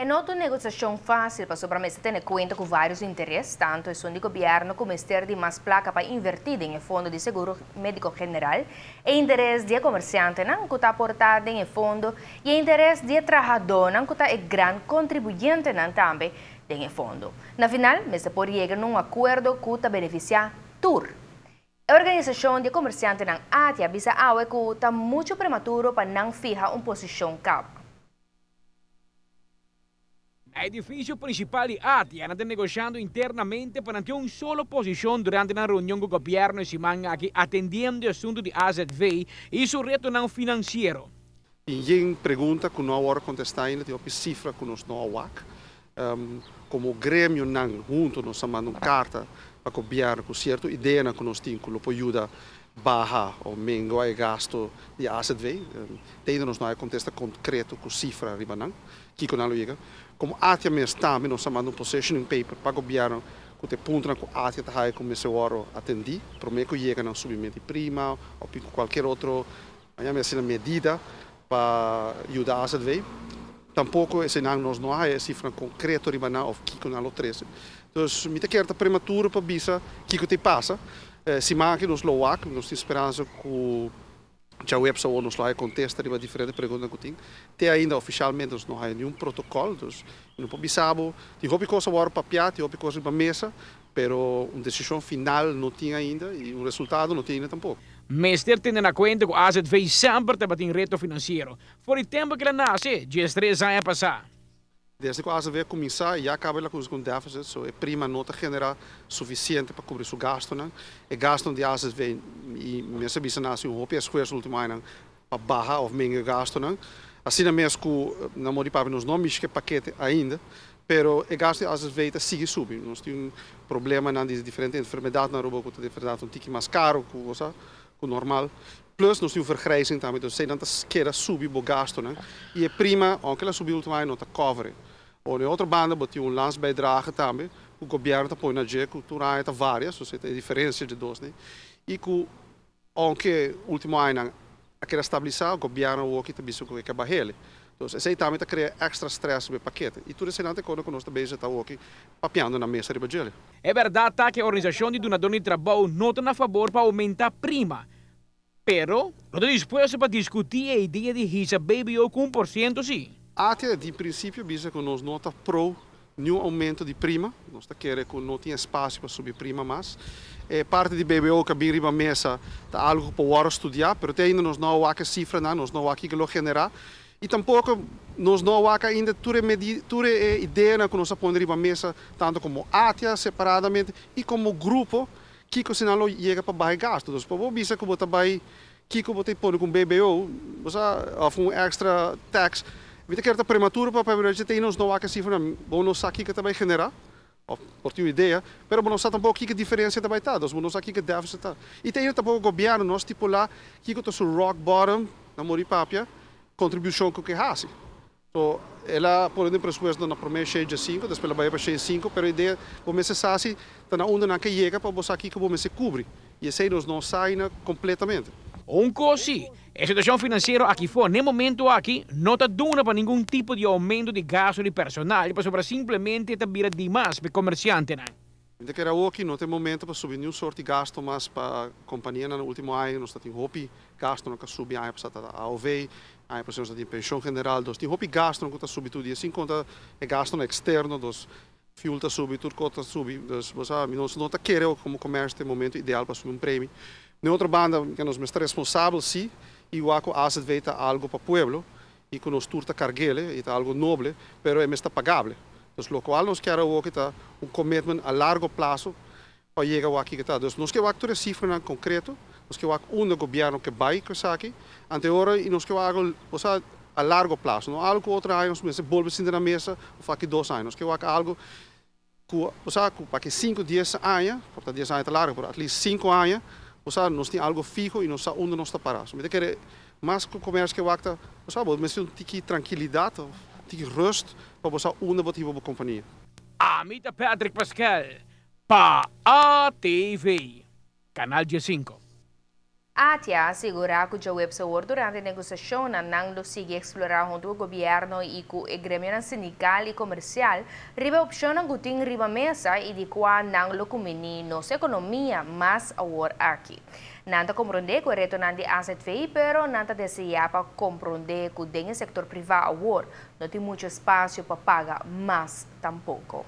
É nota negociação fácil para a sobremesa ter em conta com vários interesses, tanto o de governo como ester de mais placa para invertir em fundo de seguro médico general, e interesse de comerciante não que está aportado em fundo, e interesse de trabalhador não que está é grande contribuinte não também em fundo. Na final, mesa pode chegar num acordo que está beneficiar TUR. A organização de comerciantes na Ásia avisa a que está muito prematuro para não fijar uma posição cap principal principale ATIAN está negociando internamente para ter uma só posição durante uma reunião com o governo de atendendo aquí atendiendo de AZV e seu reto não financeiro. Ninguém pergunta que não há contestar ainda, tem uma cifra que nós não há um, Como o Grêmio não junto, nós mandamos carta para o governo com certa ideia que nós temos que nos ajuda barra o mingoi é gasto de di AZW, eh, teidenos na contexto concreto com cifra ribanang, que com aluiga, como atia está também nós chamamos um positioning paper para o governo que te punta com atia tá aí como esse oro atendi, para me que chega não subimento prima ou qualquer outro, aí me assim medida para ajudar a AZW. Tampouco esse não nós não há é cifra concreto ribanang ou que com alo 13. Então, me te quer tá prematuro para bisa que que te passa. Eh, si machin ons loak, ons tin speranza cu já o EPSA nos lá contesta uma diferente pergunta que tem. Até ainda oficialmente não há nenhum protocolo, dos, não pode saber. Tem alguma coisa agora para papel, tem alguma coisa para mesa, pero uma decisão final não tem ainda e o resultado não tem ainda tampouco. Mester tendo na conta que a AZV sempre tem um reto financeiro. Foi o tempo que ele nasce, 13 anos passar. Desde que eh, a ASV começar, já acaba ela com déficit, so, a prima nota genera suficiente para cobrir o gasto. Né? E gasto de ASV, e mesmo se nasce um roupa, as coisas último ano, para barra ou menos gasto. Né? Assim mesmo que na Modipav nós não mexe paquete ainda, pero o gasto de ASV sigue subindo. Nós temos um problema né, de diferente enfermidade na Europa, que é um tique mais caro, que o normal. Plus nós temos vergrijzing também, então se não queira subir o gasto. Né? E a prima, aunque ela subiu o último ano, não está cobre. Ou outra banda botou um lance bijdrage também, o governo põe na dia cultural tá várias, ou tem diferença de dois, né? E que, aunque último ano, aquele estabilizar, o governo o que também se que acaba ele. Então, isso aí também está cria extra para no paquete. E tudo isso não tem que nós também já está aqui papiando na mesa de Bagilha. É verdade que a organização de donadores de trabalho não está a favor para aumentar a prima. Pero, não disposto para discutir a ideia de por 1% sim. Até de princípio, dizem que nós não está pro nenhum aumento de prima, nós está querendo que não tinha espaço para subir prima mais. É parte de BBO que bem riba mesa está algo para o hora estudar, mas ainda nós não há que cifra, não, nós não há que lo generar. E tampouco nós não há ainda toda a eh, ideia né, que nós põe riba mesa, tanto como átia separadamente e como grupo, que que senão chega para baixo gasto. Então, para o bisa que bota baixo, que que bota com BBO, você, ou um extra tax, Witte que te prematuro para a gente e nós não há que se assim, for bom nós aqui que também genera por ter uma ideia, mas nós temos também que diferença também está, nós temos aqui que deve estar. Tá. E tem também o governo, nós tipo lá, que está o rock bottom, na papia, contribuição que que faz. Então, ela, por exemplo, presupuesto na primeira cheia de 5, depois ela vai para cheia de 5, mas a ideia, começa a se está na onda na que chega para você aqui que você cubre, E isso nós não sai completamente. Un così. La situación financiera aquí fue, en el momento aqui não te dona para nenhum tipo de aumento de gasto de personal, para simplesmente te vira de más para comerciante. Né? Ainda que era aqui, não tem momento para subir nenhum sorte de gasto, mas para a companhia né, no último ano, nós temos roupa, gasto não subir, aí para a AOV, aí para nós temos pensão general, nós temos roupa gasto não está subir tudo, e assim conta é gasto externo, dos fuel está subir, tudo conta subir, nós não está querendo como comércio, tem momento ideal para subir um prêmio outra banda que nos responsáveis, sim, e y Waco hace algo para o povo e que nos turta carguele, e está algo noble, pero é está pagable. Entonces, lo que nos quiere que está um commitment a largo prazo, para chegar a aquí que está. Entonces, nos que actuar cifra en concreto, nos que um governo que vai a aqui, ante ahora, e nos que algo, o sea, a largo prazo, não algo otro año, se vuelve sin na mesa, o aquí dois anos, que algo o seja, para que 5, 10 anos, portanto 10 anos é largo, por at least 5 anos, o sea, nós temos algo fixo e não sabe onde nós está parado. Mas quer mais que o comércio que acta, o sea, mas tem que tranquilidade, tem rust para você onde você vai a companhia. Amita Patrick Pascal, para ATV, canal G5. Atia asigura que o Websor durante negociação não lo sigue explorar junto ao governo e com o gremio sindical e comercial, riba opção que tem riba mesa e de qual não lo conveni nossa economia, mas agora aqui. Nanta compreende que o retorno de asset fei, pero nanta desejava compreender que o sector privado agora não tem muito espaço para pagar, mas tampouco.